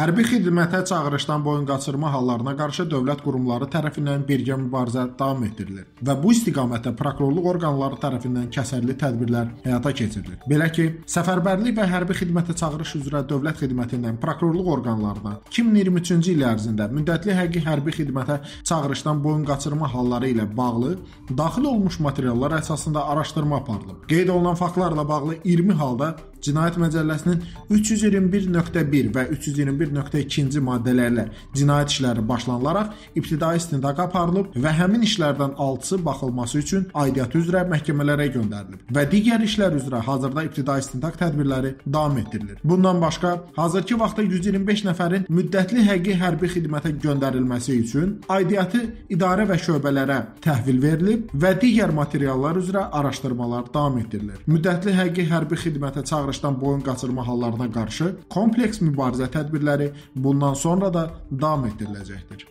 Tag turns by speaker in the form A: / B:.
A: Hərbi xidmətə çağırışdan boyun qaçırma hallarına qarşı dövlət qurumları tərəfindən birgə mübarizə davam etdirilir və bu istiqamətdə prokurorluq orqanları tərəfindən kəsərli tədbirlər həyata keçirilir. Belə ki, səfərbərlik və hərbi xidmətə çağırış üzrə dövlət xidmətindən prokurorluq orqanlarına 2023-cü il ərzində müddətli həqiqi hərbi xidmətə çağırışdan boyun qaçırma halları ilə bağlı daxil olmuş materiallar əsasında araşdırma aparılıb. Qeyd olunan faktlarla bağlı 20 halda Cinayət Məcəlləsinin 321.1 və 321.2-ci maddələrlə cinayət işləri başlanılaraq ibtidai istintaqa aparılıb və həmin işlərdən 6-sı baxılması üçün aidiyyatı üzrə məhkəmələrə göndərilib və digər işlər üzrə hazırda ibtidai istintaq tədbirləri davam etdirilir. Bundan başqa, hazırki vaxtda 125 nəfərin müddətli həqiqi hərbi xidmətə göndərilməsi üçün aidiyyatı idarə və şöbələrə təhvil verilib və digər materiallar üzrə araşdırmalar davam etdirilir. Müddətli həqiqi hərbi xidmətə çağırılan yarışdan boyun qaçırma hallarına qarşı kompleks mübarizə tədbirləri bundan sonra da davam etdiriləcəkdir.